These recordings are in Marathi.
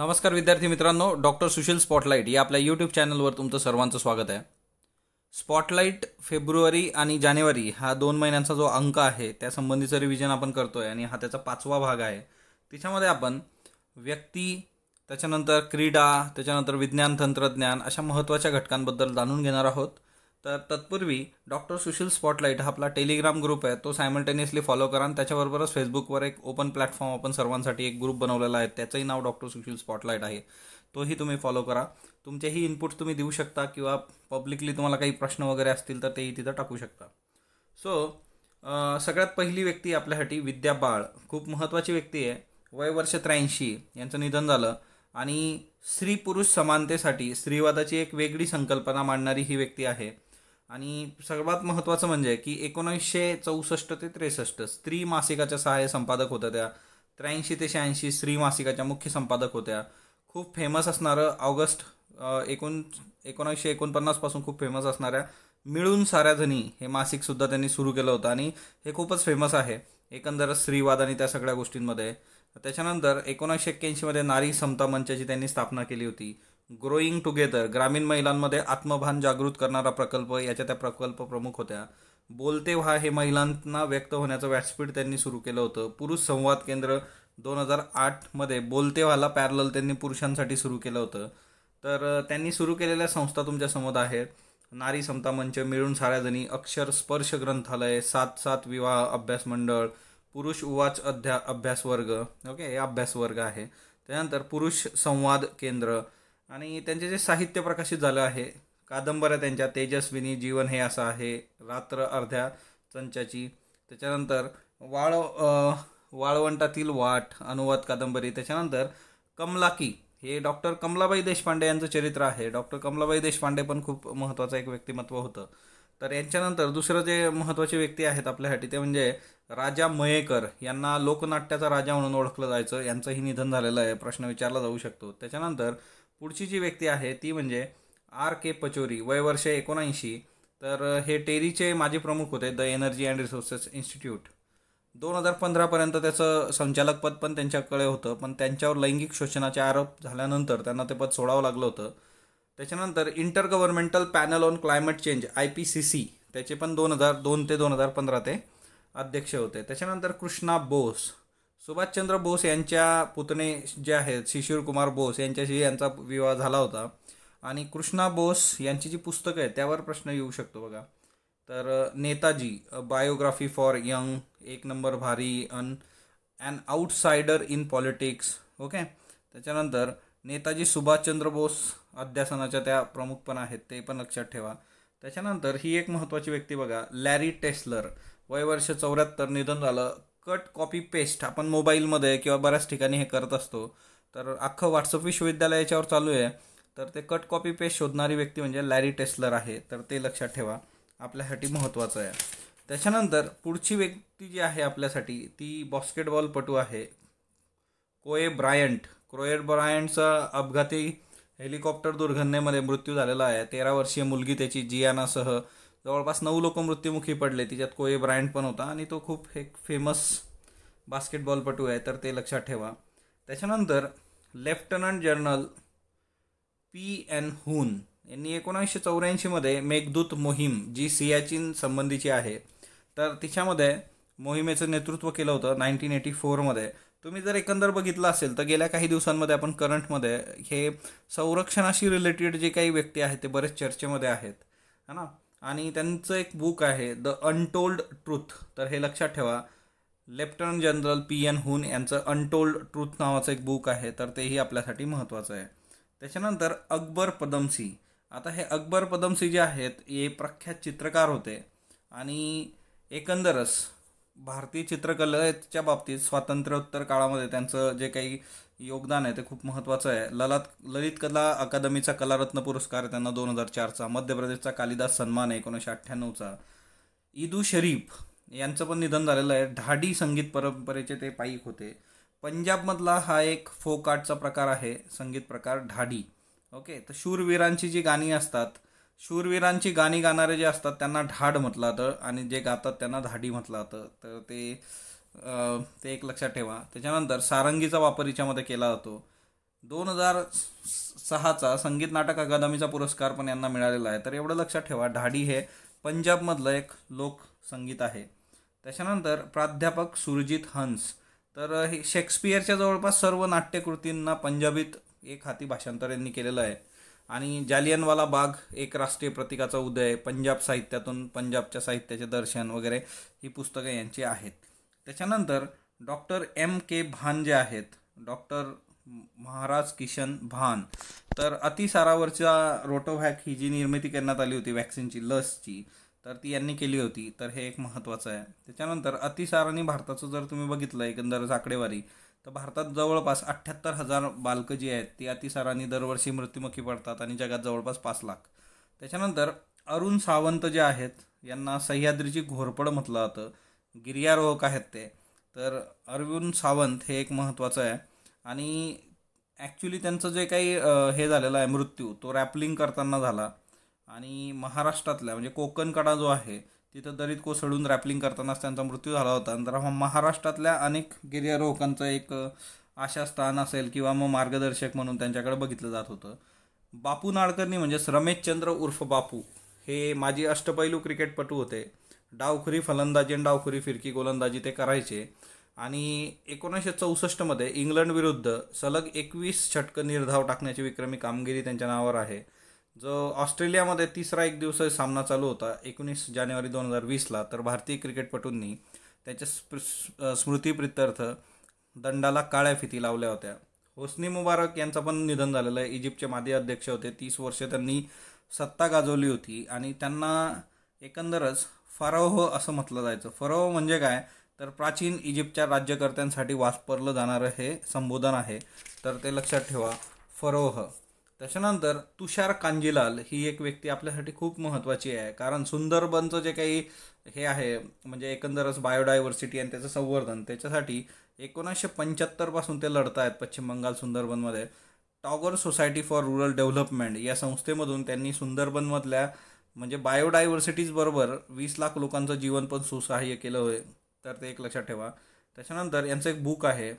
नमस्कार विद्यार्थी मित्रांनो डॉक्टर सुशील स्पॉटलाईट या आपल्या यूट्यूब चॅनलवर तुमचं सर्वांचं स्वागत आहे स्पॉटलाईट फेब्रुवारी आणि जानेवारी हा दोन महिन्यांचा जो अंक आहे त्यासंबंधीचं रिव्हिजन आपण करतोय आणि हा त्याचा पाचवा भाग आहे तिच्यामध्ये आपण व्यक्ती त्याच्यानंतर क्रीडा त्याच्यानंतर विज्ञान तंत्रज्ञान अशा महत्त्वाच्या घटकांबद्दल जाणून घेणार आहोत तर तत्पूर्वी डॉक्टर सुशील स्पॉटलाईट हा आपला टेलिग्राम ग्रुप आहे तो सायमल्टेनियसली फॉलो करा आणि त्याच्याबरोबरच फेसबुकवर एक ओपन प्लॅटफॉर्म आपण सर्वांसाठी एक ग्रुप बनवलेला आहे त्याचंही नाव डॉक्टर सुशील स्पॉटलाईट आहे तोही तुम्ही फॉलो करा तुमचेही इनपुट्स तुम्ही देऊ शकता किंवा पब्लिकली तुम्हाला काही प्रश्न वगैरे असतील तर तेही तिथं टाकू शकता सो सगळ्यात पहिली व्यक्ती आपल्यासाठी विद्या बाळ खूप महत्त्वाची व्यक्ती आहे वय वर्ष त्र्याऐंशी यांचं निधन झालं आणि स्त्री पुरुष समानतेसाठी स्त्रीवादाची एक वेगळी संकल्पना मांडणारी ही व्यक्ती आहे आणि सर्वात महत्त्वाचं म्हणजे की एकोणीसशे चौसष्ट ते त्रेसष्ट स्त्री मासिकाच्या सहाय्य संपादक होत्या त्या त्र्याऐंशी ते शहाऐंशी स्त्री मासिकाच्या मुख्य संपादक होत्या खूप फेमस असणारं ऑगस्ट एकोण एकोणीसशे एकोणपन्नासपासून खूप फेमस असणाऱ्या मिळून साऱ्या धनी हे मासिकसुद्धा त्यांनी सुरू केलं होतं आणि हे खूपच फेमस आहे एकंदर स्त्रीवाद आणि त्या सगळ्या गोष्टींमध्ये त्याच्यानंतर एकोणीसशे एक्क्याऐंशीमध्ये नारी समता मंचाची त्यांनी स्थापना केली होती ग्रोईंग टुगेदर ग्रामीण महिलांमध्ये आत्मभान जागृत करणारा प्रकल्प याच्या त्या प्रकल्प प्रमुख होत्या बोलते व्हा हे महिलांना व्यक्त होण्याचं व्यासपीठ त्यांनी सुरू केलं होतं पुरुष संवाद केंद्र दोन हजार आठमध्ये बोलते व्हाला पॅरल त्यांनी पुरुषांसाठी सुरू केलं होतं तर त्यांनी सुरू केलेल्या संस्था तुमच्यासमोर आहेत नारी समता मंच मिळून साऱ्याजणी अक्षर स्पर्श ग्रंथालय सात सात विवाह अभ्यास मंडळ पुरुष उवाच अध्या अभ्यास वर्ग ओके हे अभ्यास वर्ग आहे त्यानंतर पुरुष संवाद केंद्र आणि त्यांचे जे साहित्य प्रकाशित झालं आहे कादंबऱ्या त्यांच्या तेजस्विनी जीवन हे असं आहे रात्र अर्ध्या चंचाची त्याच्यानंतर वाळ वाळवंटातील वाट अनुवाद कादंबरी त्याच्यानंतर कमलाकी हे डॉक्टर कमलाबाई देशपांडे यांचं चरित्र आहे डॉक्टर कमलाबाई देशपांडे पण खूप महत्त्वाचं एक व्यक्तिमत्व होतं तर यांच्यानंतर दुसरं जे महत्त्वाचे व्यक्ती आहेत आपल्यासाठी ते म्हणजे राजा मयेकर यांना लोकनाट्याचा राजा म्हणून ओळखलं जायचं यांचंही निधन झालेलं आहे प्रश्न विचारला जाऊ शकतो त्याच्यानंतर पुढची जी व्यक्ती आहे ती म्हणजे आर के पचोरी वय वर्ष एकोणऐंशी तर हे टेरीचे माजी प्रमुख होते the energy and resources institute दोन हजार पंधरापर्यंत त्याचं संचालकपद पण त्यांच्याकडे होतं पण त्यांच्यावर लैंगिक शोषणाचे आरोप झाल्यानंतर त्यांना ते पद सोडावं लागलं होतं त्याच्यानंतर intergovernmental panel on climate change I P C C त्याचे पण दोन हजार दोन ते दोन हजार पंधरा ते अध्यक्ष होते त्याच्यानंतर कृष्णा बोस सुभाषचंद्र बोस यांच्या पुतणे जे आहेत कुमार बोस यांच्याशी यांचा विवाह झाला होता आणि कृष्णा बोस यांची जी पुस्तकं आहेत त्यावर प्रश्न येऊ शकतो बघा तर नेताजी बायोग्राफी फॉर यंग एक नंबर भारी अन अन आउटसाइडर इन पॉलिटिक्स ओके त्याच्यानंतर नेताजी सुभाषचंद्र बोस अध्यासनाच्या त्या प्रमुख पण आहेत ते पण लक्षात ठेवा त्याच्यानंतर ही एक महत्त्वाची व्यक्ती बघा लॅरी टेस्लर वय वर्ष चौऱ्याहत्तर निधन झालं कट कॉपी पेस्ट आपण मोबाईलमध्ये किंवा बऱ्याच ठिकाणी हे करत असतो तर अख्खं व्हॉट्सअप विश्वविद्यालयाच्यावर चालू आहे तर ते कट कॉपी पेस्ट शोधणारी व्यक्ती म्हणजे लॅरी टेस्लर आहे तर ते लक्षात ठेवा आपल्यासाठी महत्त्वाचं आहे त्याच्यानंतर पुढची व्यक्ती जी आहे आपल्यासाठी ती बॉस्केटबॉलपटू आहे कोए ब्रायंट क्रोएड ब्रायंटचा अपघाती हेलिकॉप्टर दुर्घटनेमध्ये मृत्यू झालेला आहे तेरा वर्षीय मुलगी त्याची जियानासह जवळपास नऊ लोक मृत्यूमुखी पडले तिच्यात कोए ब्रँड पण होता आणि तो खूप एक फेमस बास्केटबॉलपटू आहे तर ते लक्षात ठेवा त्याच्यानंतर लेफ्टनंट जनरल पी एन हून यांनी एकोणीसशे चौऱ्याऐंशीमध्ये मेघदूत मोहीम जी सियाचीन संबंधीची आहे तर तिच्यामध्ये मोहिमेचं नेतृत्व केलं होतं नाईन्टीन एटी फोरमध्ये तुम्ही जर एकंदर बघितलं असेल तर गेल्या काही दिवसांमध्ये आपण करंटमध्ये हे संरक्षणाशी रिलेटेड जे काही व्यक्ती आहेत ते बरेच चर्चेमध्ये आहेत है ना आणि त्यांचं एक बुक आहे द अनटोल्ड ट्रूथ तर हे लक्षात ठेवा लेफ्टनंट जनरल पी एन हून यांचं अनटोल्ड ट्रूथ नावाचं एक बुक आहे तर तेही आपल्यासाठी महत्त्वाचं आहे त्याच्यानंतर अकबर पदमसी आता हे अकबर पदमसी जे आहेत हे प्रख्यात चित्रकार होते आणि एकंदरच भारतीय चित्रकलेच्या बाबतीत स्वातंत्र्योत्तर काळामध्ये त्यांचं जे काही योगदान आहे ते खूप महत्त्वाचं आहे ललात ललित कला अकादमीचा कलारत्न पुरस्कार त्यांना दोन हजार चारचा मध्य प्रदेशचा कालिदास सन्मान आहे एकोणीसशे अठ्ठ्याण्णवचा ईदू शरीफ यांचं पण निधन झालेलं आहे ढाडी संगीत परंपरेचे ते पाईक होते पंजाबमधला हा एक फोक आर्टचा प्रकार आहे संगीत प्रकार ढाडी ओके तर शूरवीरांची जी गाणी असतात शूरवीरांची गाणी गाणारे जे असतात त्यांना ढाड म्हटलं जातं आणि जे गातात त्यांना धाडी म्हटलं जातं तर ते ते एक लक्षात ठेवा त्याच्यानंतर सारंगीचा वापर याच्यामध्ये केला जातो दोन हजार सहाचा संगीत नाटक अकादमीचा पुरस्कार पण यांना मिळालेला आहे तर एवढं लक्षात ठेवा ढाडी हे पंजाबमधलं एक लोकसंगीत आहे त्याच्यानंतर प्राध्यापक सुरजित हंस तर हे शेक्सपियरच्या जवळपास सर्व नाट्यकृतींना पंजाबीत एक हाती भाषांतर यांनी केलेलं आहे आणि जालियनवाला बाग एक राष्ट्रीय प्रतीकाचा उदय पंजाब साहित्यातून पंजाबच्या साहित्याचे दर्शन वगैरे ही पुस्तकं यांची आहेत त्याच्यानंतर डॉक्टर एम के भान जे आहेत डॉक्टर महाराज किशन भान तर अतिसारावरच्या रोटोव्हॅक ही जी निर्मिती करण्यात आली होती वॅक्सिनची लसची तर ती यांनी केली होती तर हे एक महत्त्वाचं आहे त्याच्यानंतर अतिसाराने भारताचं जर तुम्ही बघितलं एकंदर आकडेवारी तर भारतात जवळपास अठ्ठ्याहत्तर हजार बालकं जी आहेत ती अतिसाराने दरवर्षी मृत्युमुखी पडतात आणि जगात जवळपास पाच लाख त्याच्यानंतर अरुण सावंत जे आहेत यांना सह्याद्रीची घोरपड म्हटलं जातं गिर्यारोहक आहेत ते तर अरविंद सावंत हे एक महत्त्वाचं आहे आणि ॲक्च्युली त्यांचं जे काही हे झालेलं आहे मृत्यू तो रॅपलिंग करताना झाला आणि महाराष्ट्रातल्या म्हणजे कोकणकडा जो आहे तिथं दरीत कोसळून रॅपलिंग करतानाच त्यांचा मृत्यू झाला होता तर महाराष्ट्रातल्या अनेक गिर्यारोहकांचं एक आशास्थान असेल किंवा मग मार्गदर्शक म्हणून त्यांच्याकडे बघितलं जात होतं बापू नाडकर्णी म्हणजेच रमेशचंद्र उर्फ बापू हे माजी अष्टपैलू क्रिकेटपटू होते डावखुरी फलंदाजी आणि डावखुरी फिरकी गोलंदाजी ते करायचे आणि एकोणीसशे चौसष्टमध्ये इंग्लंडविरुद्ध सलग एकवीस षटकं निर्धाव टाकण्याची विक्रमी कामगिरी त्यांच्या नावावर आहे जो ऑस्ट्रेलियामध्ये तिसरा एक दिवस सामना चालू होता एकोणीस जानेवारी दोन हजार वीसला तर भारतीय क्रिकेटपटूंनी त्याच्या स्मृतीप्रित्यर्थ दंडाला काळ्या फिती लावल्या होत्या होस्नी मुबारक यांचं पण निधन झालेलं आहे इजिप्तचे माजी अध्यक्ष होते तीस वर्षे त्यांनी सत्ता गाजवली होती आणि त्यांना एकंदरच फरोह हो असं म्हटलं जायचं फरोह म्हणजे काय तर प्राचीन इजिप्तच्या राज्यकर्त्यांसाठी वापरलं जाणारं हे संबोधन आहे तर ते लक्षात ठेवा फरोह त्याच्यानंतर तुषार कांजीलाल ही एक व्यक्ती आपल्यासाठी खूप महत्त्वाची आहे कारण सुंदरबनचं जे काही हे आहे म्हणजे एकंदरच बायोडायव्हर्सिटी आणि त्याचं संवर्धन त्याच्यासाठी एकोणीसशे पंच्याहत्तरपासून ते लढत आहेत पश्चिम बंगाल सुंदरबनमध्ये Tagore society for rural development या संस्थेमधून त्यांनी सुंदरबनमधल्या म्हणजे बायोडायव्हर्सिटीज बरोबर वीस लाख लोकांचं जीवन पण सुसहाय्य केलं होय तर ते एक लक्षात ठेवा त्याच्यानंतर यांचं एक बुक आहे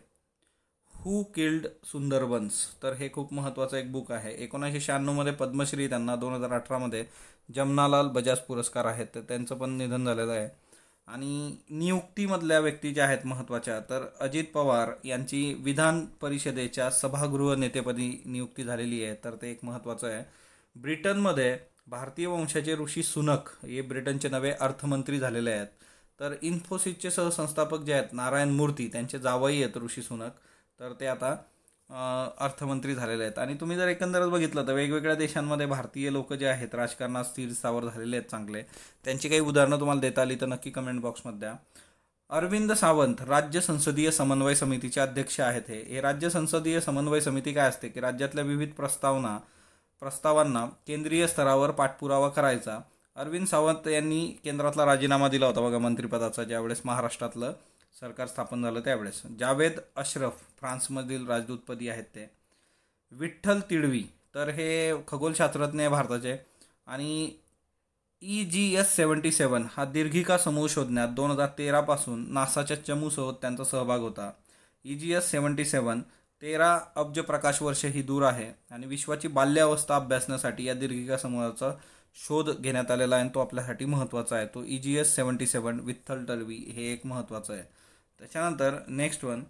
हू किल्ड सुंदरबन्स तर हे खूप महत्त्वाचं एक बुक आहे एकोणीसशे शहाण्णवमध्ये पद्मश्री त्यांना दोन हजार अठरामध्ये जमनालाल बजाज पुरस्कार आहेत तर त्यांचं पण निधन झालेलं आहे आणि नियुक्तीमधल्या व्यक्ती ज्या आहेत महत्त्वाच्या तर अजित पवार यांची विधान परिषदेच्या सभागृह नेतेपदी नियुक्ती झालेली आहे तर ते एक महत्त्वाचं आहे ब्रिटनमध्ये भारतीय वंशाचे ऋषी सुनक हे ब्रिटनचे नवे अर्थमंत्री झालेले आहेत तर इन्फोसिसचे सहसंस्थापक जे आहेत नारायण मूर्ती त्यांचे जावई आहेत ऋषी सुनक तर ते आता अर्थमंत्री झालेले आहेत आणि तुम्ही जर एकंदरच बघितलं तर वेगवेगळ्या देशांमध्ये भारतीय लोक जे आहेत राजकारणात स्थिर सावर झालेले आहेत चांगले त्यांची काही उदाहरणं तुम्हाला देता आली तर नक्की कमेंट बॉक्समध्ये द्या अरविंद सावंत राज्य संसदीय समन्वय समितीचे अध्यक्ष आहेत हे राज्य संसदीय समन्वय समिती काय असते की राज्यातल्या विविध प्रस्तावना प्रस्तावांना केंद्रीय स्तरावर पाठपुरावा करायचा अरविंद सावंत यांनी केंद्रातला राजीनामा दिला होता बघा मंत्रिपदाचा ज्यावेळेस महाराष्ट्रातलं सरकार स्थापन झालं त्यावेळेस जावेद अश्रफ फ्रान्समधील राजदूतपदी आहेत ते विठ्ठल तिडवी तर हे खगोलशास्त्रज्ञ आहे भारताचे आणि E e G S seventy seven हा दीर्घिका समूह शोधण्यात दोन हजार तेरापासून नासाच्या चमूसोबत त्यांचा सहभाग होता E e G S seventy seven तेरा अब्ज वर्ष ही दूर आहे आणि विश्वाची बाल्यावस्था अभ्यासण्यासाठी या दीर्घिका समूहाचा शोध घेण्यात आलेला आहे आणि तो आपल्यासाठी महत्त्वाचा आहे तो E G S seventy seven विथ्थल टर्वी हे एक महत्त्वाचं आहे त्याच्यानंतर नेक्स्ट वन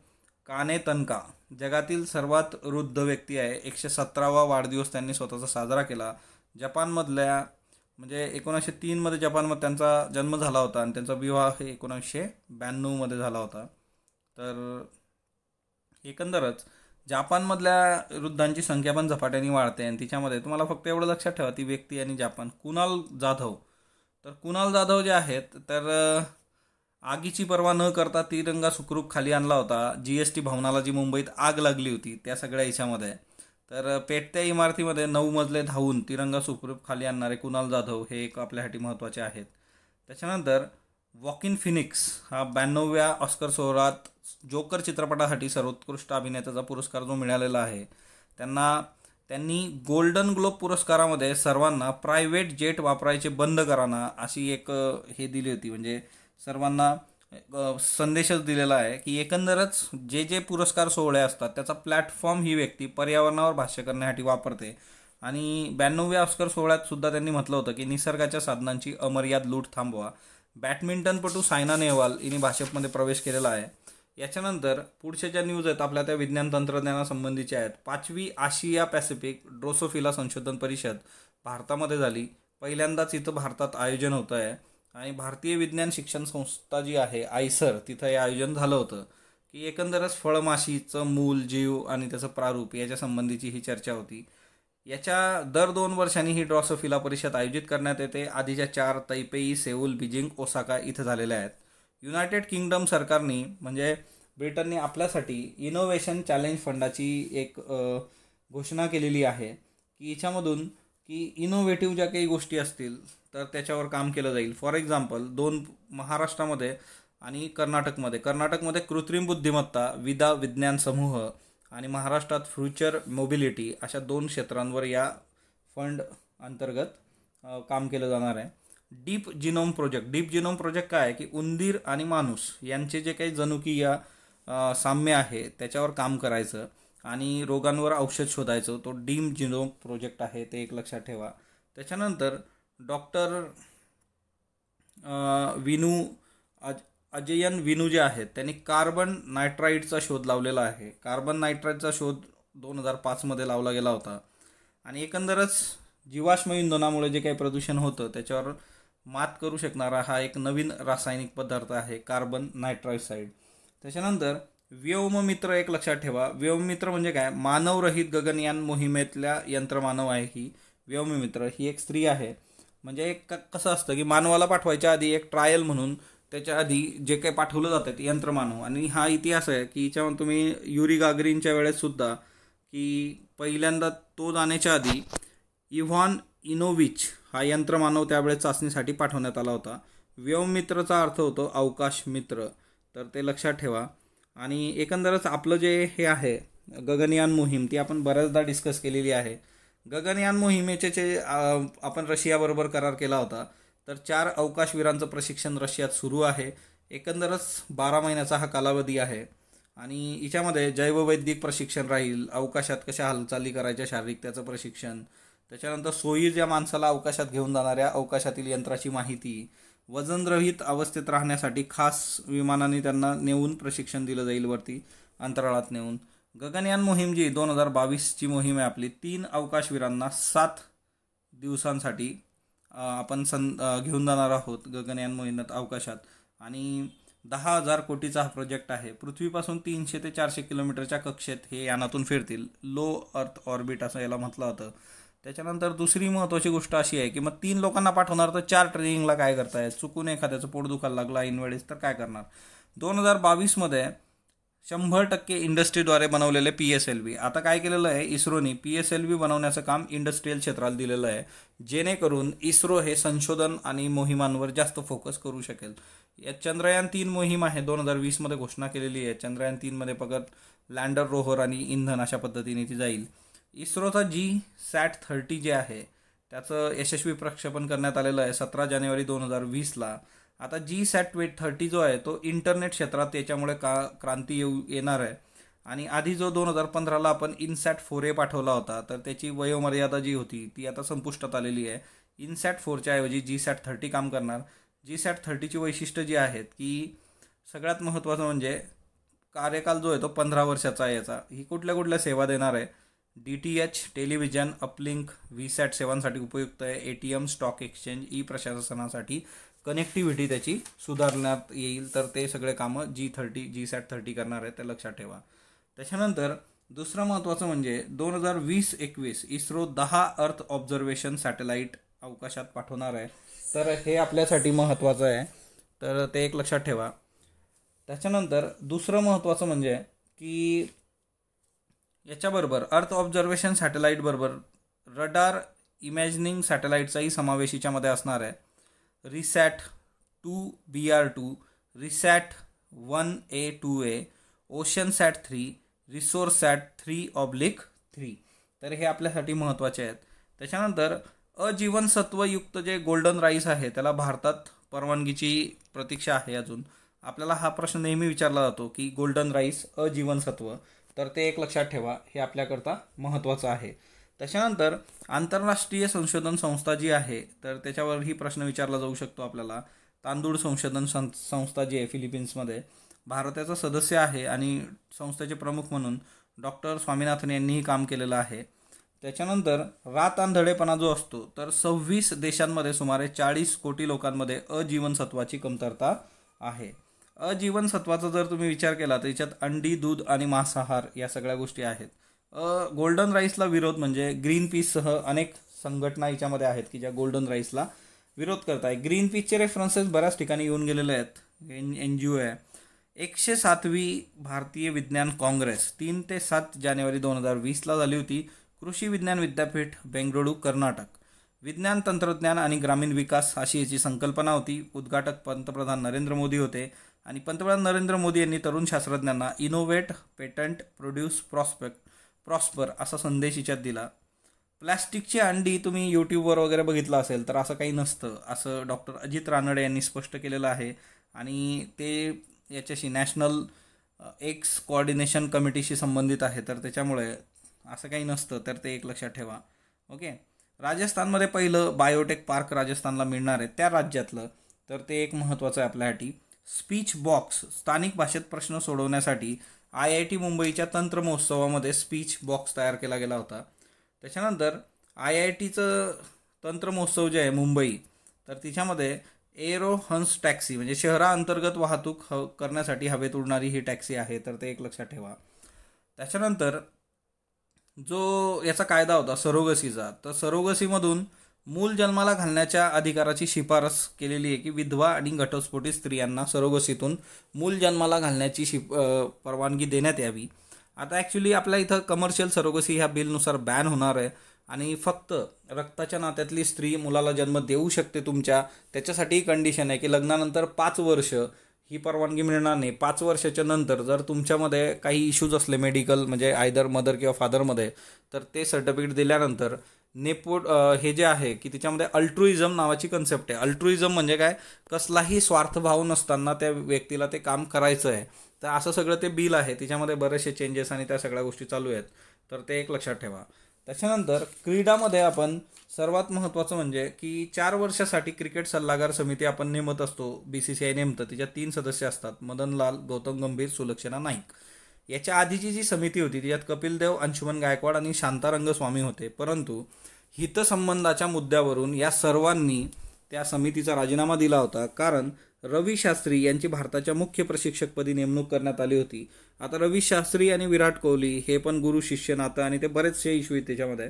काने तनका जगातील सर्वात वृद्ध व्यक्ती आहे एकशे सतरावा वाढदिवस त्यांनी स्वतःचा साजरा केला जपानमधल्या म्हणजे एकोणीसशे तीनमध्ये जपानमध्ये त्यांचा जन्म झाला होता आणि त्यांचा विवाह हे एकोणीसशे ब्याण्णवमध्ये झाला होता तर एकंदरच जापानमधल्या वृद्धांची संख्या पण झपाट्याने वाढते आणि तिच्यामध्ये तुम्हाला फक्त एवढं लक्षात ठेवा ती व्यक्ती आणि जापान कुणाल जाधव तर कुणाल जाधव जे आहेत तर आगीची पर्वा न करता तिरंगा सुखरूप खाली आणला होता जी एस टी भवनाला जी मुंबईत आग लागली होती त्या सगळ्या याच्यामध्ये तर पेटत्या इमारतीमध्ये नऊ मजले धावून तिरंगा सुखरूप खाली आणणारे कुणाल जाधव हे एक आपल्यासाठी महत्त्वाचे आहेत त्याच्यानंतर वॉकिन फिनिक्स हा ब्याण्णव्या ऑस्कर सोहळ्यात जोकर चित्रपटासाठी सर्वोत्कृष्ट अभिनेत्याचा पुरस्कार जो मिळालेला आहे त्यांना त्यांनी गोल्डन ग्लोब पुरस्कारामध्ये सर्वांना प्रायव्हेट जेट वापरायचे बंद कराना अशी एक हे दिली होती म्हणजे सर्वांना संदेशच दिलेला आहे की एकंदरच जे जे पुरस्कार सोहळे असतात त्याचा प्लॅटफॉर्म ही व्यक्ती पर्यावरणावर भाष्य करण्यासाठी वापरते आणि ब्याण्णव्या ऑस्कर सोहळ्यात सुद्धा त्यांनी म्हटलं होतं की निसर्गाच्या साधनांची अमर्याद लूट थांबवा बॅडमिंटनपटू सायना नेहवाल हिने भाजपमध्ये प्रवेश केलेला आहे याच्यानंतर पुढच्या ज्या न्यूज आहेत आपल्या त्या विज्ञान तंत्रज्ञानासंबंधीच्या आहेत पाचवी आशिया पॅसिफिक ड्रोसोफिला संशोधन परिषद भारतामध्ये झाली पहिल्यांदाच इथं भारतात आयोजन होतं आहे आणि भारतीय विज्ञान शिक्षण संस्था जी आहे आयसर तिथं हे आयोजन झालं होतं की एकंदरच फळमाशीचं मूल जीव आणि त्याचं प्रारूप याच्या संबंधीची ही चर्चा होती याच्या दर दोन वर्षांनी ही ड्रॉसोफिला परिषद आयोजित करण्यात येते आधीच्या चार तैपेई सेऊल बिजिंग ओसाका इथं झालेल्या आहेत युनायटेड किंगडम सरकारने म्हणजे ब्रिटनने आपल्यासाठी इनोव्हेशन चॅलेंज फंडाची एक घोषणा केलेली आहे की याच्यामधून की इनोव्हेटिव्ह ज्या काही गोष्टी असतील तर त्याच्यावर काम केलं जाईल फॉर एक्झाम्पल दोन महाराष्ट्रामध्ये आणि कर्नाटकमध्ये कर्नाटकमध्ये कृत्रिम बुद्धिमत्ता विदा विज्ञान समूह आणि महाराष्ट्रात फ्युचर मोबिलिटी अशा दोन क्षेत्रांवर या फंड अंतर्गत काम केलं जाणार आहे deep genome project deep genome project काय आहे की उंदीर आणि माणूस यांचे जे काही जनुकीय या साम्य आहे त्याच्यावर काम करायचं आणि रोगांवर औषध शोधायचं तो डीम जिनोम प्रोजेक्ट आहे ते एक लक्षात ठेवा त्याच्यानंतर डॉक्टर विनू अजयन विनू जे आहेत त्यांनी कार्बन नायट्राइडचा शोध लावलेला आहे कार्बन नायट्राइडचा शोध दोन हजार पाचमध्ये लावला गेला होता आणि एकंदरच जीवाश्म इंधनामुळे जे काही प्रदूषण होतं त्याच्यावर मात करू शकणारा हा एक नवीन रासायनिक पदार्थ आहे कार्बन नायट्रायसाईड त्याच्यानंतर व्योममित्र एक लक्षात ठेवा व्योममित्र म्हणजे काय मानवरहित गगनयान मोहिमेतल्या यंत्रमानव आहे ही व्योममित्र ही एक स्त्री आहे म्हणजे एक कसं असतं की मानवाला पाठवायच्या आधी एक ट्रायल म्हणून त्याच्या आधी जे काही पाठवलं जात आहेत यंत्रमानव आणि हा इतिहास आहे की याच्यावर तुम्ही युरी गागरींच्या वेळेससुद्धा की पहिल्यांदा तो जाण्याच्या आधी इव्हॉन इनोविच हा यंत्रमानव त्यावेळेस चाचणीसाठी पाठवण्यात आला होता व्यवमित्रचा अर्थ होतो अवकाश मित्र तर ते लक्षात ठेवा आणि एकंदरच आपलं जे हे आहे गगनयान मोहीम ती आपण बऱ्याचदा डिस्कस केलेली आहे गगनयान मोहिमेचे जे आपण रशियाबरोबर करार केला होता तर चार अवकाशवीरांचं प्रशिक्षण रशियात सुरू आहे एकंदरच बारा महिन्याचा हा कालावधी आहे आणि हिच्यामध्ये जैववैद्यिक प्रशिक्षण राहील अवकाशात कशा हालचाली करायच्या शारीरिक त्याचं प्रशिक्षण त्याच्यानंतर सोयी ज्या माणसाला अवकाशात घेऊन जाणाऱ्या अवकाशातील यंत्राची माहिती वजनरहित अवस्थेत राहण्यासाठी खास विमानाने त्यांना नेऊन प्रशिक्षण दिलं जाईल वरती अंतराळात नेऊन गगनयान मोहीम जी दोन हजार बावीसची मोहीम आहे आपली तीन अवकाशवीरांना सात दिवसांसाठी आपण सं घेऊन जाणार आहोत गगनयान मोहिमेत अवकाशात आणि दहा हजार कोटीचा हा प्रोजेक्ट आहे पृथ्वीपासून तीनशे ते चारशे किलोमीटरच्या कक्षेत हे यानातून फिरतील लो अर्थ ऑर्बिट असं याला म्हटलं होतं त्याच्यानंतर दुसरी महत्त्वाची गोष्ट अशी आहे की मग तीन लोकांना पाठवणार तर चार ट्रेनिंगला काय करताय चुकून एखाद्याचं पोट दुखायला लागला इनवेळेस तर काय करणार दोन हजार बावीसमध्ये शंभर टक्के इंडस्ट्रीद्वारे बनवलेले पी एस एल व्ही आता काय केलेलं आहे इस्रोनी पी एस एल व्ही बनवण्याचं काम इंडस्ट्रीयल क्षेत्राला दिलेलं आहे जेणेकरून इस्रो हे संशोधन आणि मोहिमांवर जास्त फोकस करू शकेल या चंद्रयान तीन मोहीम आहे दोन हजार वीसमध्ये घोषणा केलेली आहे चंद्रयान तीनमध्ये फक्त लँडर रोहर आणि इंधन अशा पद्धतीने ती जाईल इस्रोचा जी सॅट थर्टी जे आहे त्याचं यशस्वी प्रक्षेपण करण्यात आलेलं आहे सतरा जानेवारी दोन हजार वीसला आता जी सॅट वेट थर्टी जो आहे तो इंटरनेट क्षेत्रात त्याच्यामुळे का क्रांती येऊ येणार आहे आणि आधी जो दोन हजार पंधराला आपण इनसॅट फोर ए पाठवला होता तर त्याची वयोमर्यादा जी होती ती आता संपुष्टात आलेली आहे इनसॅट फोरच्या ऐवजी जी सॅट थर्टी काम करणार जी सॅट थर्टीची वैशिष्ट्य जी आहेत की सगळ्यात महत्त्वाचं म्हणजे कार्यकाल जो आहे तो पंधरा वर्षाचा आहे याचा ही कुठल्या कुठल्या सेवा देणार आहे D T H television uplink V sat सेवांसाठी उपयुक्त आहे A T M stock exchange E प्रशासनासाठी कनेक्टिव्हिटी त्याची सुधारण्यात येईल तर ते सगळे कामं जी थर्टी जी सॅट थर्टी करणार आहे ते लक्षात ठेवा त्याच्यानंतर दुसरं महत्त्वाचं म्हणजे दोन हजार वीस एकवीस इस्रो दहा अर्थ ऑब्झर्वेशन सॅटेलाईट अवकाशात पाठवणार आहे तर हे आपल्यासाठी महत्त्वाचं आहे तर ते एक लक्षात ठेवा त्याच्यानंतर दुसरं महत्त्वाचं म्हणजे की याच्याबरोबर अर्थ ऑब्झर्वेशन सॅटेलाईटबरोबर रडार इमॅजिनिंग सॅटेलाईटचाही समावेश याच्यामध्ये असणार आहे RISAT two B R two RISAT one A two A Oceansat three Resourcesat three oblique three तर हे आपल्यासाठी महत्त्वाचे आहेत त्याच्यानंतर अजीवनसत्वयुक्त जे गोल्डन राईस आहे त्याला भारतात परवानगीची प्रतीक्षा आहे अजून आपल्याला हा प्रश्न नेहमी विचारला जातो की गोल्डन राईस अजीवनसत्व तर ते एक लक्षात ठेवा हे आपल्याकरता महत्त्वाचं आहे त्याच्यानंतर आंतरराष्ट्रीय संशोधन संस्था जी आहे तर त्याच्यावरही प्रश्न विचारला जाऊ शकतो आपल्याला तांदूळ संशोधन संस्था जी आहे फिलिपिन्समध्ये भारताचा सदस्य आहे आणि संस्थेचे प्रमुख म्हणून डॉक्टर स्वामीनाथन यांनीही काम केलेलं आहे त्याच्यानंतर रात आंधळेपणा जो असतो तर सव्वीस देशांमध्ये सुमारे चाळीस कोटी लोकांमध्ये अजीवनसत्वाची कमतरता आहे अजीवनसत्वाचा जर तुम्ही विचार केला तर याच्यात अंडी दूध आणि मांसाहार या सगळ्या गोष्टी आहेत गोल्डन राईसला विरोध म्हणजे ग्रीन पीससह अनेक संघटना याच्यामध्ये आहेत की ज्या गोल्डन राईसला विरोध करत आहे ग्रीन पीसचे रेफरन्सेस बऱ्याच ठिकाणी येऊन गेलेले आहेत एन एन जी ओ आहे एकशे सातवी भारतीय विज्ञान काँग्रेस तीन ते सात जानेवारी दोन हजार वीसला झाली होती कृषी विज्ञान विद्यापीठ बेंगळुरू कर्नाटक विज्ञान तंत्रज्ञान आणि ग्रामीण विकास अशी याची संकल्पना होती उद्घाटक पंतप्रधान नरेंद्र मोदी होते आणि पंतप्रधान नरेंद्र मोदी यांनी तरुण शास्त्रज्ञांना innovate patent produce prospect prosper असा संदेश हिच्यात दिला प्लॅस्टिकची अंडी तुम्ही यूट्यूबवर वगैरे बघितलं असेल तर असं काही नसतं असं डॉक्टर अजित रानडे यांनी स्पष्ट केलेलं आहे आणि ते याच्याशी नॅशनल एक्स कोऑर्डिनेशन कमिटीशी संबंधित आहे तर त्याच्यामुळे असं काही नसतं तर ते एक लक्षात ठेवा ओके राजस्थानमध्ये पहिलं बायोटेक पार्क राजस्थानला मिळणार आहे त्या राज्यातलं तर ते एक महत्त्वाचं आहे आपल्यासाठी स्पीच बॉक्स स्थानिक भाषेत प्रश्न सोडवण्यासाठी आय आय टी मुंबईच्या तंत्र महोत्सवामध्ये स्पीच बॉक्स तयार केला गेला होता त्याच्यानंतर आय आय टीचं तंत्र महोत्सव जे आहे मुंबई तर तिच्यामध्ये एरो हन्स टॅक्सी म्हणजे शहराअंतर्गत वाहतूक ह करण्यासाठी हवेत उडणारी ही टॅक्सी आहे तर ते एक लक्षात ठेवा त्याच्यानंतर जो याचा कायदा होता सरोगसीचा तर सरोगसीमधून मूल जन्माला घालण्याच्या अधिकाराची शिफारस केलेली आहे की विधवा आणि घटस्फोटी स्त्रियांना सरोगसीतून मूल जन्माला घालण्याची शि परवानगी देण्यात यावी आता ॲक्च्युली आपल्या इथं कमर्शियल सरोगसी ह्या बिलनुसार बॅन होणार आहे आणि फक्त रक्ताच्या नात्यातली स्त्री मुलाला जन्म देऊ शकते तुमच्या त्याच्यासाठी कंडिशन आहे की लग्नानंतर पाच वर्ष ही परवानगी मिळणार नाही पाच वर्षाच्या नंतर जर तुमच्यामध्ये काही इश्यूज असले मेडिकल म्हणजे आयदर मदर किंवा फादरमध्ये तर ते सर्टिफिकेट दिल्यानंतर नेपोट हे जे आहे की त्याच्यामध्ये अल्ट्रुइझम नावाची कन्सेप्ट आहे अल्ट्रुइझम म्हणजे काय कसलाही स्वार्थभाव नसताना त्या व्यक्तीला ते काम करायचं आहे तर असं सगळं ते बिल आहे त्याच्यामध्ये बरेचसे चेंजेस आणि त्या सगळ्या गोष्टी चालू आहेत तर ते एक लक्षात ठेवा त्याच्यानंतर क्रीडामध्ये आपण सर्वात महत्त्वाचं म्हणजे की चार वर्षासाठी क्रिकेट सल्लागार समिती आपण नेमत असतो बी सी सी आय नेमतं तिच्या तीन सदस्य असतात मदनलाल गौतम गंभीर सुलक्षणा नाईक याच्या आधीची जी समिती होती त्याच्यात कपिल देव अंशुमन गायकवाड आणि शांतारंगस्वामी होते परंतु हितसंबंधाच्या मुद्द्यावरून या सर्वांनी त्या समितीचा राजीनामा दिला होता कारण रवी शास्त्री यांची भारताच्या मुख्य प्रशिक्षकपदी नेमणूक करण्यात आली होती आता रवी शास्त्री आणि विराट कोहली हे पण गुरु शिष्य नातं आणि ते बरेचसे इश्यू आहेत त्याच्यामध्ये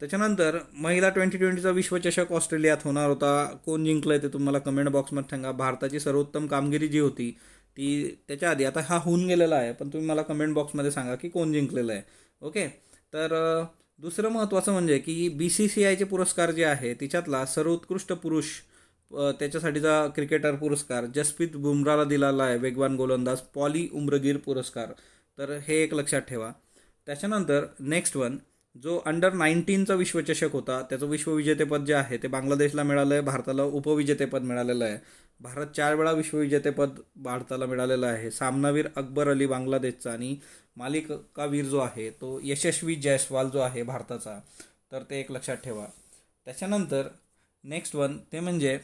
त्याच्यानंतर महिला ट्वेंटी ट्वेंटीचा विश्वचषक ऑस्ट्रेलियात होणार होता कोण जिंकलं ते तुम्हाला कमेंट बॉक्समध्ये सांगा भारताची सर्वोत्तम कामगिरी जी होती ती त्याच्या आधी आता हा होऊन गेलेला आहे पण तुम्ही मला कमेंट बॉक्समध्ये सांगा की कोण जिंकलेलं आहे ओके तर दुसरं महत्त्वाचं म्हणजे की बी सी सी आयचे पुरस्कार जे आहे तिच्यातला सर्वोत्कृष्ट पुरुष त्याच्यासाठीचा क्रिकेटर पुरस्कार जसप्रीत बुमराला दिलेला आहे वेगवान गोलंदाज पॉली उम्रगीर पुरस्कार तर हे एक लक्षात ठेवा त्याच्यानंतर नेक्स्ट वन जो अंडर नाईन्टीनचा विश्वचषक होता त्याचं विश्वविजेतेपद जे आहे ते बांगलादेशला मिळालं आहे भारताला उपविजेतेपद मिळालेलं आहे भारत चार वेळा विश्वविजेतेपद भारताला मिळालेलं आहे सामनावीर अकबर अली बांगलादेशचा आणि मालिकावीर जो आहे तो यशस्वी जयस्वाल जो आहे भारताचा तर ते एक लक्षात ठेवा त्याच्यानंतर नेक्स्ट वन ते म्हणजे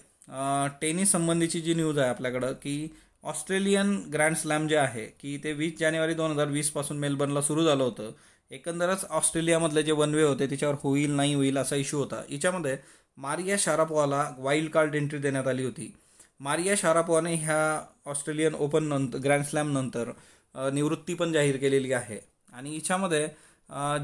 टेनिस संबंधीची जी न्यूज आहे आपल्याकडं की ऑस्ट्रेलियन ग्रँड स्लॅम जे आहे की ते वीस जानेवारी दोन हजार वीसपासून मेलबर्नला सुरू झालं होतं एकंदरच ऑस्ट्रेलियामधले जे वन वे होते त्याच्यावर होईल नाही होईल असा इश्यू होता याच्यामध्ये मारिया शारापोवाला वाईल्ड कार्ड एंट्री देण्यात आली होती मारिया शारापोवाने ह्या ऑस्ट्रेलियन ओपन नंतर ग्रँड स्लॅमनंतर निवृत्ती पण जाहीर केलेली आहे आणि याच्यामध्ये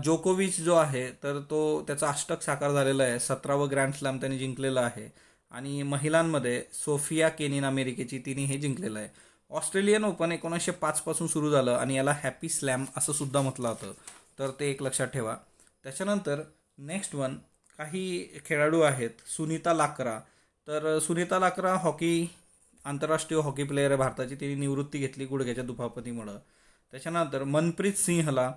जोकोविच जो आहे तर तो त्याचा अष्टक साकार झालेला आहे सतरावं ग्रँड स्लॅम त्याने जिंकलेलं आहे आणि महिलांमध्ये सोफिया केनिन अमेरिकेची तिने हे जिंकलेलं आहे ऑस्ट्रेलियन ओपन एकोणीसशे पाचपासून सुरू झालं आणि याला हॅपी स्लॅम असं सुद्धा म्हटलं होतं तर ते एक लक्षात ठेवा त्याच्यानंतर नेक्स्ट वन काही खेळाडू आहेत सुनीता लाकरा तर सुनीता लाकरा हॉकी आंतरराष्ट्रीय हॉकी प्लेयर आहे भारताची तिने निवृत्ती घेतली गुडघ्याच्या दुखापतीमुळं त्याच्यानंतर मनप्रीत सिंहला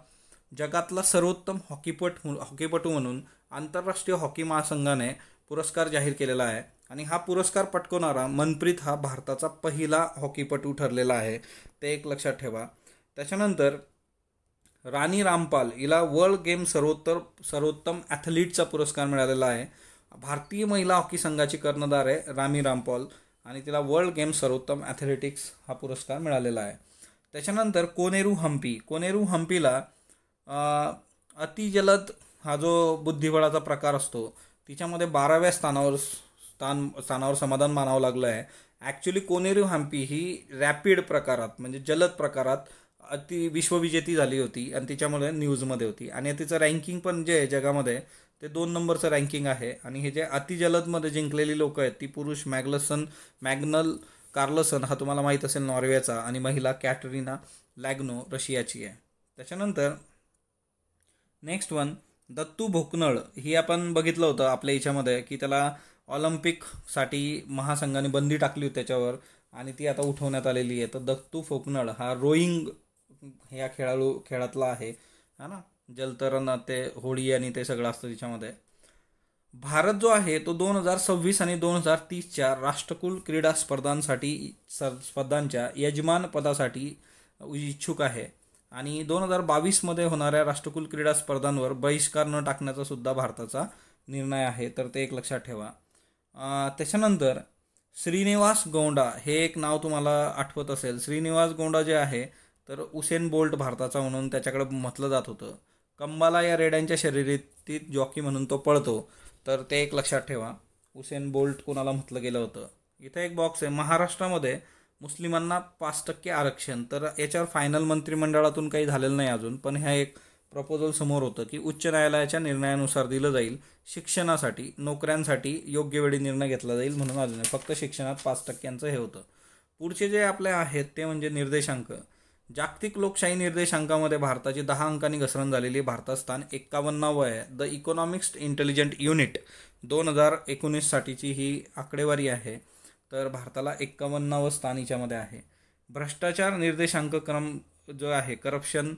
जगातला सर्वोत्तम हॉकीपट हॉकीपटू म्हणून आंतरराष्ट्रीय हॉकी महासंघाने पुरस्कार जाहीर केलेला आहे आणि हा पुरस्कार पटकवणारा मनप्रीत हा भारताचा पहिला हॉकीपटू ठरलेला आहे ते एक लक्षात ठेवा त्याच्यानंतर राणी रामपाल हिला वर्ल्ड गेम सर्वोत्तर सर्वोत्तम ॲथलीटचा पुरस्कार मिळालेला आहे भारतीय महिला हॉकी संघाची कर्णधार आहे रामी रामपाल आणि तिला वर्ल्ड गेम सर्वोत्तम ॲथलेटिक्स हा पुरस्कार मिळालेला आहे त्याच्यानंतर कोनेरू हम्पी कोनेरू हम्पीला अतिजलद हा जो बुद्धिबळाचा प्रकार असतो तिच्यामध्ये बाराव्या स्थानावर स्थान स्थानावर समाधान मानावं लागलं आहे ॲक्च्युली कोनेरू हम्पी ही रॅपिड प्रकारात म्हणजे जलद प्रकारात अति विश्वविजेती झाली होती आणि तिच्यामुळे न्यूजमध्ये होती आणि तिचं रँकिंग पण जे आहे जगामध्ये ते दोन नंबरचं रँकिंग आहे आणि हे जे अतिजलदमध्ये जिंकलेली लोक आहेत ती पुरुष मॅगलसन मॅग्नल कार्लसन हा तुम्हाला माहीत असेल नॉर्वेचा आणि महिला कॅटरिना लॅग्नो रशियाची आहे त्याच्यानंतर नेक्स्ट वन दत्तू भोकनळ ही आपण बघितलं होतं आपल्या याच्यामध्ये की त्याला ऑलिम्पिकसाठी महासंघाने बंदी टाकली होती त्याच्यावर आणि ती आता उठवण्यात आलेली आहे तर दत्तू फोकनळ हा रोईंग ह्या खेळाडू खेळातला आहे हा ना जलतरण ते होळी आणि ते सगळं असतं त्याच्यामध्ये भारत जो आहे तो दोन हजार सव्वीस आणि दोन हजार तीसच्या राष्ट्रकुल क्रीडा स्पर्धांसाठी स्पर्धांच्या यजमान पदासाठी इच्छुक आहे आणि दोन हजार बावीसमध्ये होणाऱ्या राष्ट्रकुल क्रीडा स्पर्धांवर बहिष्कार न टाकण्याचा सुद्धा भारताचा निर्णय आहे तर ते एक लक्षात ठेवा त्याच्यानंतर श्रीनिवास गोंडा हे एक नाव तुम्हाला आठवत असेल श्रीनिवास गोंडा जे आहे तर उसेन बोल्ट भारताचा म्हणून त्याच्याकडे म्हटलं जात होतं कंबाला या रेड्यांच्या शर्यतीत जॉकी म्हणून तो पळतो तर ते एक लक्षात ठेवा उसेन बोल्ट कोणाला म्हटलं गेलं होतं इथं एक बॉक्स आहे महाराष्ट्रामध्ये मुस्लिमांना पाच टक्के आरक्षण तर याच्यावर फायनल मंत्रिमंडळातून काही झालेलं नाही अजून पण ह्या एक प्रपोजल समोर होतं की उच्च न्यायालयाच्या निर्णयानुसार दिलं जाईल शिक्षणासाठी नोकऱ्यांसाठी योग्य वेळी निर्णय घेतला जाईल म्हणून अजून फक्त शिक्षणात पाच टक्क्यांचं हे होतं पुढचे जे आपले आहेत ते म्हणजे निर्देशांक जागतिक लोकशाही निर्देशांकामध्ये भारताची दहा अंकांनी घसरण झालेली भारतात स्थान एक्कावन्नावं आहे द इकॉनॉमिक्स्ट इंटेलिजंट युनिट दोन हजार एकोणीससाठीची ही आकडेवारी आहे तर भारताला एक्कावन्नावं स्थान हिच्यामध्ये आहे भ्रष्टाचार निर्देशांक क्रम जो आहे करप्शन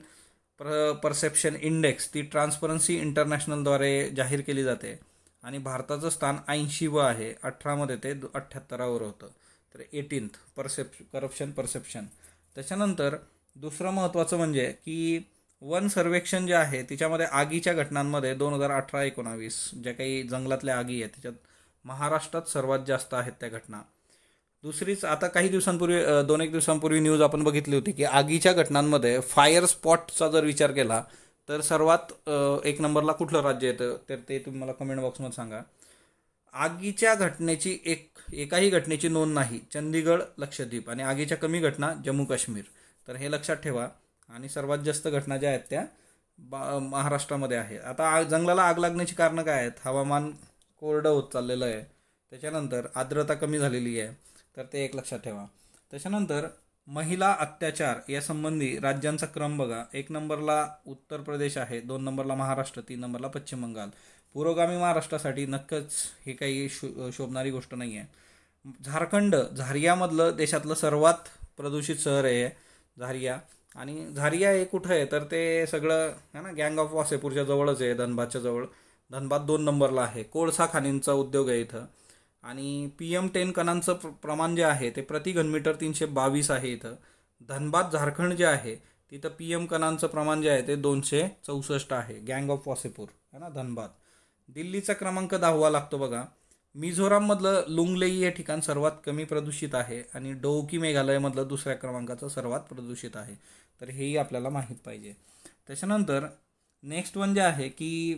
प्र परसेप्शन इंडेक्स ती ट्रान्सपरन्सी इंटरनॅशनलद्वारे जाहीर केली जाते आणि भारताचं स्थान व आहे अठरामध्ये ते अठ्ठ्याहत्तरावर होतं तर एटीन्थ परसेप करप्शन परसेप्शन त्याच्यानंतर दुसरं महत्त्वाचं म्हणजे की वन सर्वेक्षण जे आहे तिच्यामध्ये आगीच्या घटनांमध्ये दोन हजार अठरा एकोणावीस ज्या काही जंगलातल्या आगी आहेत त्याच्यात महाराष्ट्रात सर्वात जास्त आहेत त्या घटना दुसरीच आता काही दिवसांपूर्वी दोन एक दिवसांपूर्वी न्यूज आपण बघितली होती की आगीच्या घटनांमध्ये फायर स्पॉटचा जर विचार केला तर सर्वात एक नंबरला कुठलं राज्य येतं तर ते तुम्ही मला कमेंट बॉक्समध्ये सांगा आगीच्या घटनेची एक एकाही घटनेची नोंद नाही चंदीगड लक्षद्वीप आणि आगीच्या कमी घटना जम्मू काश्मीर तर हे लक्षात ठेवा आणि सर्वात जास्त घटना ज्या आहेत त्या बा महाराष्ट्रामध्ये आहे आता आग जंगलाला आग लागण्याची कारणं काय आहेत हवामान कोरडं होत चाललेलं आहे त्याच्यानंतर आर्द्रता कमी झालेली आहे तर ते एक लक्षात ठेवा त्याच्यानंतर महिला अत्याचार यासंबंधी राज्यांचा क्रम बघा एक नंबरला उत्तर प्रदेश आहे दोन नंबरला महाराष्ट्र तीन नंबरला पश्चिम बंगाल पुरोगामी महाराष्ट्रासाठी नक्कीच हे काही शो शोभणारी गोष्ट नाही आहे झारखंड झारियामधलं देशातलं सर्वात प्रदूषित शहर आहे झारिया आणि झारिया हे कुठं आहे तर ते सगळं है ना गँग ऑफ वासेपूरच्या जवळच आहे धनबादच्या जवळ धनबाद दोन नंबरला आहे कोळसा खाणींचा उद्योग आहे इथं आणि पी एम टेन कणांचं प्रमाण जे आहे ते प्रति घनमीटर तीनशे बावीस आहे इथं धनबाद झारखंड जे आहे तिथं पी एम कणांचं प्रमाण जे आहे ते दोनशे चौसष्ट आहे गँग ऑफ वासेपूर है ना धनबाद दिल्लीचा क्रमांक दहावा लागतो बघा मिझोराममधलं लुंगलेई हे ठिकाण सर्वात कमी प्रदूषित आहे आणि डोकी मेघालयमधलं दुसऱ्या क्रमांकाचं सर्वात प्रदूषित आहे तर हेही आपल्याला माहीत पाहिजे त्याच्यानंतर नेक्स्ट वन जे आहे की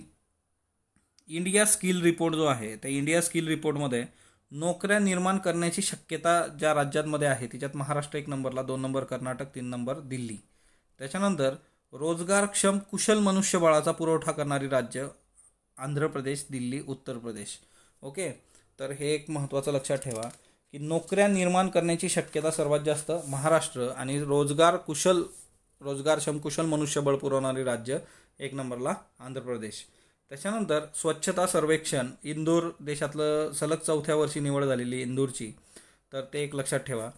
इंडिया स्किल रिपोर्ट जो आहे त्या इंडिया स्किल रिपोर्टमध्ये नोकऱ्या निर्माण करण्याची शक्यता ज्या राज्यांमध्ये आहे तिच्यात महाराष्ट्र एक नंबरला दोन नंबर कर्नाटक तीन नंबर दिल्ली त्याच्यानंतर रोजगारक्षम कुशल मनुष्यबळाचा पुरवठा करणारी राज्य आंध्र प्रदेश दिल्ली उत्तर प्रदेश ओके तर हे एक महत्त्वाचं लक्षात ठेवा की नोकऱ्या निर्माण करण्याची शक्यता सर्वात जास्त महाराष्ट्र आणि रोजगार कुशल रोजगारक्षम कुशल मनुष्यबळ पुरवणारे राज्य एक नंबरला आंध्र प्रदेश त्याच्यानंतर स्वच्छता सर्वेक्षण इंदूर देशातलं सलग चौथ्या वर्षी निवड झालेली इंदूरची तर ते एक लक्षात ठेवा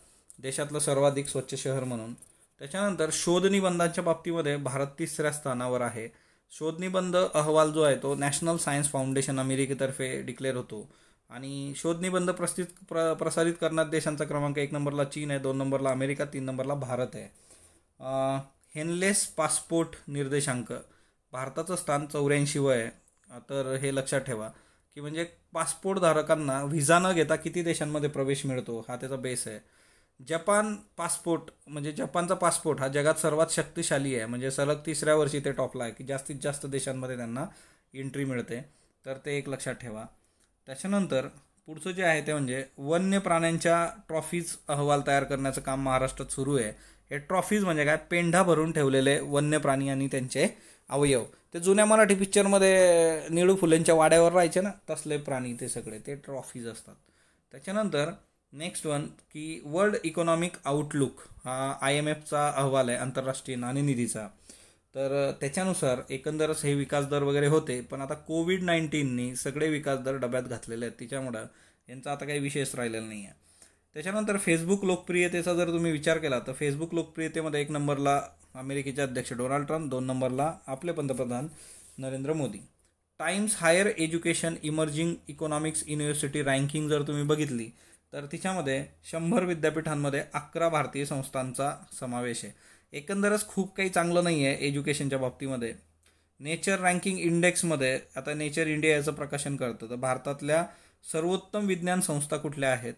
देशातलं सर्वाधिक स्वच्छ शहर म्हणून त्याच्यानंतर शोधनिबंधांच्या बाबतीमध्ये भारत तिसऱ्या स्थानावर आहे शोधनिबंध अहवाल जो आहे तो नॅशनल सायन्स फाउंडेशन अमेरिकेतर्फे डिक्लेअर होतो आणि शोधनिबंध प्रस्थित प्र प्रसारित करणार देशांचा क्रमांक एक नंबरला चीन आहे दोन नंबरला अमेरिका तीन नंबरला भारत आहे हेनलेस पासपोर्ट निर्देशांक भारताचं स्थान चौऱ्याऐंशीवं आहे तर हे लक्षात ठेवा की म्हणजे पासपोर्ट धारकांना व्हिसा न घेता किती देशांमध्ये प्रवेश मिळतो हा त्याचा बेस आहे जपान पासपोर्ट म्हणजे जपानचा पासपोर्ट हा जगात सर्वात शक्तिशाली आहे म्हणजे सलग तिसऱ्या वर्षी ते टॉपला आहे की जास्तीत जास्त देशांमध्ये त्यांना एंट्री मिळते तर ते एक लक्षात ठेवा त्याच्यानंतर पुढचं जे आहे ते म्हणजे वन्य प्राण्यांच्या ट्रॉफीज अहवाल तयार करण्याचं काम महाराष्ट्रात सुरू आहे हे ट्रॉफीज म्हणजे काय पेंढा भरून ठेवलेले वन्य प्राणी आणि त्यांचे अवयव ते जुन्या मराठी पिक्चरमध्ये निळू फुलेंच्या वाड्यावर राहायचे ना तसले प्राणी ते सगळे ते ट्रॉफीज असतात त्याच्यानंतर नेक्स्ट वन की वर्ल्ड इकॉनॉमिक आउटलुक हा आय एम एफचा अहवाल आहे आंतरराष्ट्रीय नाणेनिधीचा तर त्याच्यानुसार एकंदरच हे विकास दर वगैरे होते पण आता कोविड नाईन्टीननी सगळे विकास दर डब्यात घातलेले आहेत त्याच्यामुळं यांचा आता काही विशेष राहिलेला नाही आहे त्याच्यानंतर फेसबुक लोकप्रियतेचा जर तुम्ही विचार केला तर फेसबुक लोकप्रियतेमध्ये एक नंबरला अमेरिकेचे अध्यक्ष डोनाल्ड ट्रम्प दोन नंबरला आपले पंतप्रधान Narendra Modi Times higher education emerging economics university ranking जर तुम्ही बघितली तर तिच्यामध्ये शंभर विद्यापीठांमध्ये अकरा भारतीय संस्थांचा समावेश आहे एकंदरच खूप काही चांगलं नाही आहे एज्युकेशनच्या बाबतीमध्ये नेचर रँकिंग इंडेक्समध्ये आता नेचर इंडिया याचं प्रकाशन करतं तर भारतातल्या सर्वोत्तम विज्ञान संस्था कुठल्या आहेत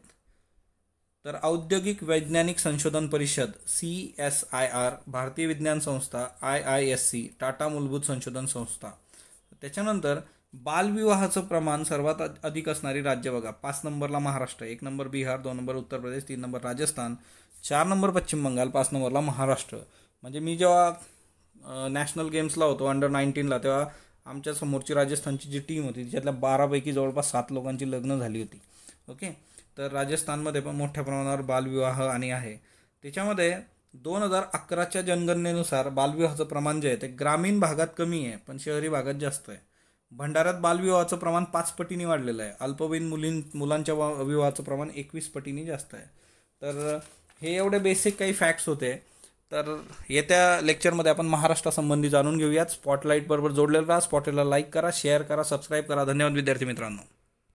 तर औद्योगिक वैज्ञानिक संशोधन परिषद सी एस आय आर भारतीय विज्ञान संस्था I I S C Tata मूलभूत संशोधन संस्था त्याच्यानंतर बालविवाहाचं प्रमाण सर्वात अधिक असणारी राज्य बघा पाच नंबरला महाराष्ट्र एक नंबर बिहार दोन नंबर उत्तर प्रदेश तीन नंबर राजस्थान चार नंबर पश्चिम बंगाल पाच नंबरला महाराष्ट्र म्हणजे मी जेव्हा नॅशनल गेम्सला होतो अंडर नाईन्टीनला तेव्हा आमच्या समोरची राजस्थानची जी टीम होती तिच्यातल्या बारापैकी जवळपास सात लोकांची लग्न झाली होती ओके तर राजस्थानमध्ये पण मोठ्या प्रमाणावर बालविवाह आणि आहे त्याच्यामध्ये दोन हजार अकराच्या जनगणनेनुसार बालविवाहाचं प्रमाण जे आहे ते ग्रामीण भागात कमी आहे पण शहरी भागात जास्त आहे भंडाऱ्यात बालविवाहाचं प्रमाण पाच पटीने वाढलेलं आहे अल्पवयीन मुलीं मुलांच्या विवाहाचं प्रमाण एकवीस पटीने जास्त आहे तर हे एवढे बेसिक काही फॅक्ट्स होते तर येत्या लेक्चरमध्ये आपण महाराष्ट्रासंबंधी जाणून घेऊयात स्पॉटलाईटबरोबर जोडलेलं राहा स्पॉटला लाईक करा शेअर करा सबस्क्राईब करा धन्यवाद विद्यार्थी मित्रांनो